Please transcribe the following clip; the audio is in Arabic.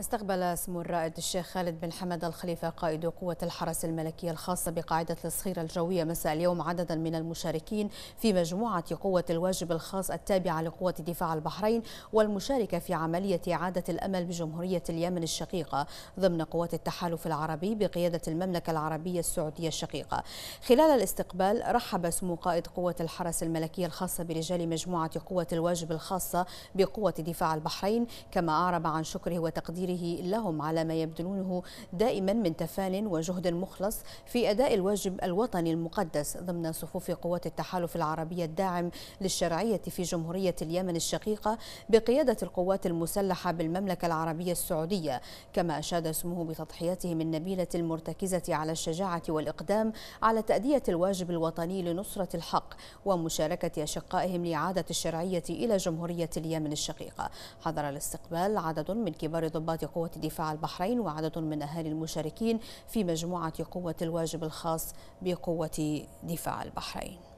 استقبل سمو الرائد الشيخ خالد بن حمد الخليفة قائد قوة الحرس الملكية الخاصة بقاعدة الصخيرة الجوية مساء اليوم عددا من المشاركين في مجموعة قوة الواجب الخاص التابعة لقوة دفاع البحرين والمشاركة في عملية إعادة الأمل بجمهورية اليمن الشقيقة ضمن قوات التحالف العربي بقيادة المملكة العربية السعودية الشقيقة خلال الاستقبال رحب سمو قائد قوة الحرس الملكية الخاصة برجال مجموعة قوة الواجب الخاصة بقوة دفاع البحرين كما أعرب عن شكره وتقديره وتقديره لهم على ما يبذلونه دائما من تفان وجهد مخلص في أداء الواجب الوطني المقدس ضمن صفوف قوات التحالف العربيه الداعم للشرعية في جمهورية اليمن الشقيقة بقيادة القوات المسلحة بالمملكة العربية السعودية كما أشاد اسمه بتضحياتهم النبيلة المرتكزة على الشجاعة والإقدام على تأدية الواجب الوطني لنصرة الحق ومشاركة أشقائهم لإعادة الشرعية إلى جمهورية اليمن الشقيقة حضر الاستقبال عدد من كبار ضباط تعاقد قوة دفاع البحرين وعدد من أهالي المشاركين في مجموعة قوة الواجب الخاص بقوة دفاع البحرين